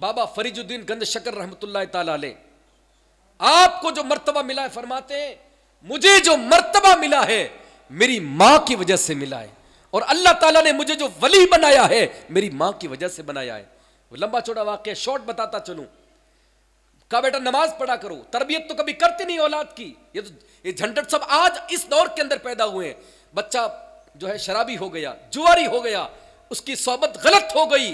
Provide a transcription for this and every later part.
बाबा फरीजुद्दीन गंद शकर रहमत आपको जो मर्तबा मिला है फरमाते हैं मुझे जो मर्तबा मिला है मेरी माँ की वजह से मिला है और अल्लाह ताला ने मुझे जो वली बनाया है मेरी मां की वजह से बनाया है वो लंबा चौड़ा वाक्य शॉर्ट बताता चलू कहा बेटा नमाज पढ़ा करो तरबियत तो कभी करती नहीं औलाद की ये तो ये झंडट सब आज इस दौर के अंदर पैदा हुए हैं बच्चा जो है शराबी हो गया जुआरी हो गया उसकी सोबत गलत हो गई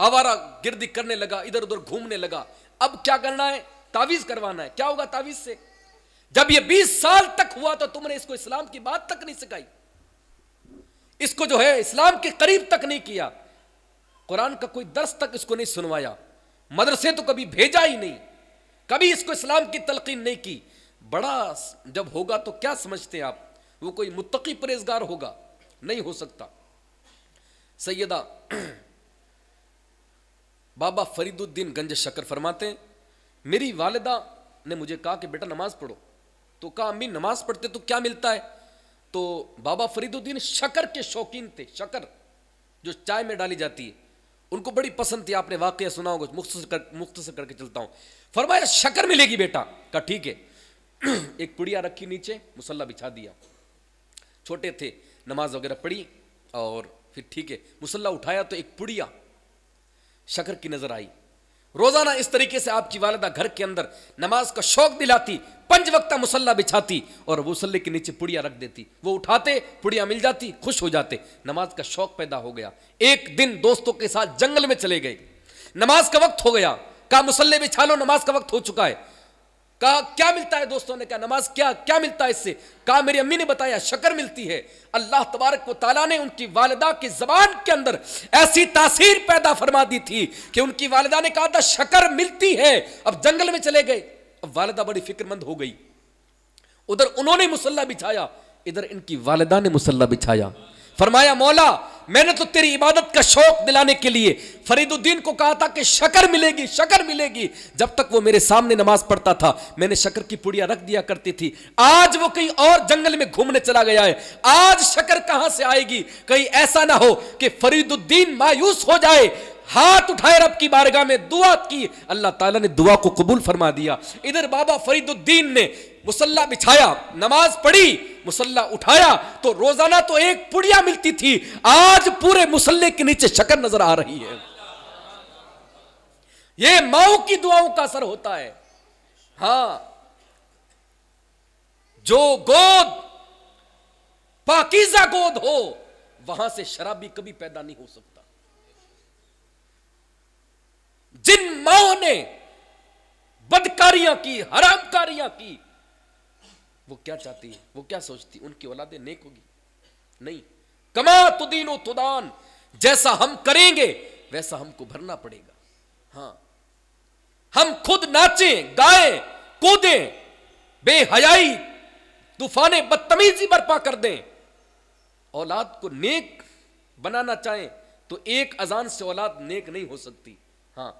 आवारा गिरदी करने लगा इधर उधर घूमने लगा अब क्या करना है तावीज करवाना है क्या होगा तावीज से जब ये 20 साल तक हुआ तो तुमने इसको इस्लाम की बात तक नहीं सिखाई इसको जो है इस्लाम के करीब तक नहीं किया कुरान का कोई दर्श तक इसको नहीं सुनवाया मदरसे तो कभी भेजा ही नहीं कभी इसको इस्लाम की तलकीन नहीं की बड़ा जब होगा तो क्या समझते हैं आप वो कोई मुतकी परहेजगार होगा नहीं हो सकता सैदा बाबा फरीदुद्दीन गंज शकर फरमाते हैं मेरी वालदा ने मुझे कहा कि बेटा नमाज पढ़ो तो कहा अम्मी नमाज पढ़ते तो क्या मिलता है तो बाबा फरीदुद्दीन शकर के शौकीन थे शकर जो चाय में डाली जाती है उनको बड़ी पसंद थी आपने वाक्य सुना होगा मुख्त कर मुख्तसर करके चलता हूँ फरमाया शकर मिलेगी बेटा का ठीक है एक पुड़िया रखी नीचे मुसल्ला बिछा दिया छोटे थे नमाज वगैरह पढ़ी और फिर ठीक है मुसल्ला उठाया तो एक पुड़िया शकर की नजर आई रोजाना इस तरीके से आपकी वालदा घर के अंदर नमाज का शौक दिलाती पंच वक्ता मुसल्ला बिछाती और मुसल्ले के नीचे पुड़िया रख देती वो उठाते पुड़िया मिल जाती खुश हो जाते नमाज का शौक पैदा हो गया एक दिन दोस्तों के साथ जंगल में चले गए नमाज का वक्त हो गया कहा मुसल्ले बिछा लो नमाज का वक्त हो चुका है कहा क्या मिलता है दोस्तों ने कहा नमाज क्या क्या मिलता है इससे कहा मेरी अम्मी ने बताया शकर मिलती है अल्लाह तबारक ताला ने उनकी वालदा की जबान के अंदर ऐसी तासीर पैदा फरमा दी थी कि उनकी वालदा ने कहा था शकर मिलती है अब जंगल में चले गए अब वालदा बड़ी फिक्रमंद हो गई उधर उन्होंने मुसल्ला बिछाया इधर इनकी वालदा ने मुसल्ला बिछाया फरमाया मौला मैंने तो तेरी इबादत का शौक दिलाने के लिए फरीदुद्दीन को कहा था कि शकर मिलेगी शकर मिलेगी जब तक वो मेरे सामने नमाज पढ़ता था मैंने शकर की पुड़िया रख दिया करती थी आज वो कहीं और जंगल में घूमने चला गया है आज शकर कहां से आएगी कहीं ऐसा ना हो कि फरीदुद्दीन मायूस हो जाए हाथ उठाए रब की बारगाह में दुआ की अल्लाह ताला ने दुआ को कबूल फरमा दिया इधर बाबा फरीदुद्दीन ने मुसल्ला बिछाया नमाज पढ़ी मुसल्ला उठाया तो रोजाना तो एक पुड़िया मिलती थी आज पूरे मुसल्ले के नीचे शकर नजर आ रही है ये माओ की दुआओं का असर होता है हा जो गोद पाकिजा गोद हो वहां से शराबी कभी पैदा नहीं हो सकता जिन माओ ने बदकारियां की हरामकारियां की वो क्या चाहती है वो क्या सोचती उनकी औलादे नेक होगी नहीं कमा तुदीनो तो तुदान जैसा हम करेंगे वैसा हमको भरना पड़ेगा हाँ हम खुद नाचें गाए कूदे बेहयाई तूफाने बदतमीजी बर्पा कर दें औलाद को नेक बनाना चाहें तो एक अजान से औलाद नेक नहीं हो सकती हाँ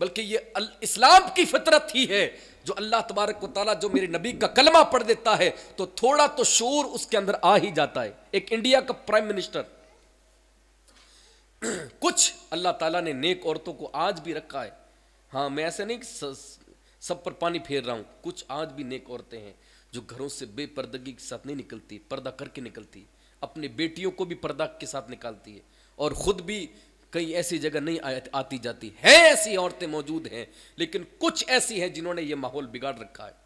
बल्कि ये इस्लाम की फितरत ही है जो अल्लाह तबारक को ताला जो मेरे नबी का कलमा पढ़ देता है तो थोड़ा तो शोर उसके अंदर आ ही जाता है एक इंडिया का प्राइम मिनिस्टर कुछ अल्लाह ताला ने नेक औरतों को आज भी रखा है हाँ मैं ऐसे नहीं सब पर पानी फेर रहा हूं कुछ आज भी नेक औरतें हैं जो घरों से बेपर्दगी के साथ नहीं निकलती पर्दा करके निकलती अपने बेटियों को भी पर्दा के साथ निकालती है और ख़ुद भी कई ऐसी जगह नहीं आती जाती है ऐसी औरतें मौजूद हैं लेकिन कुछ ऐसी हैं जिन्होंने ये माहौल बिगाड़ रखा है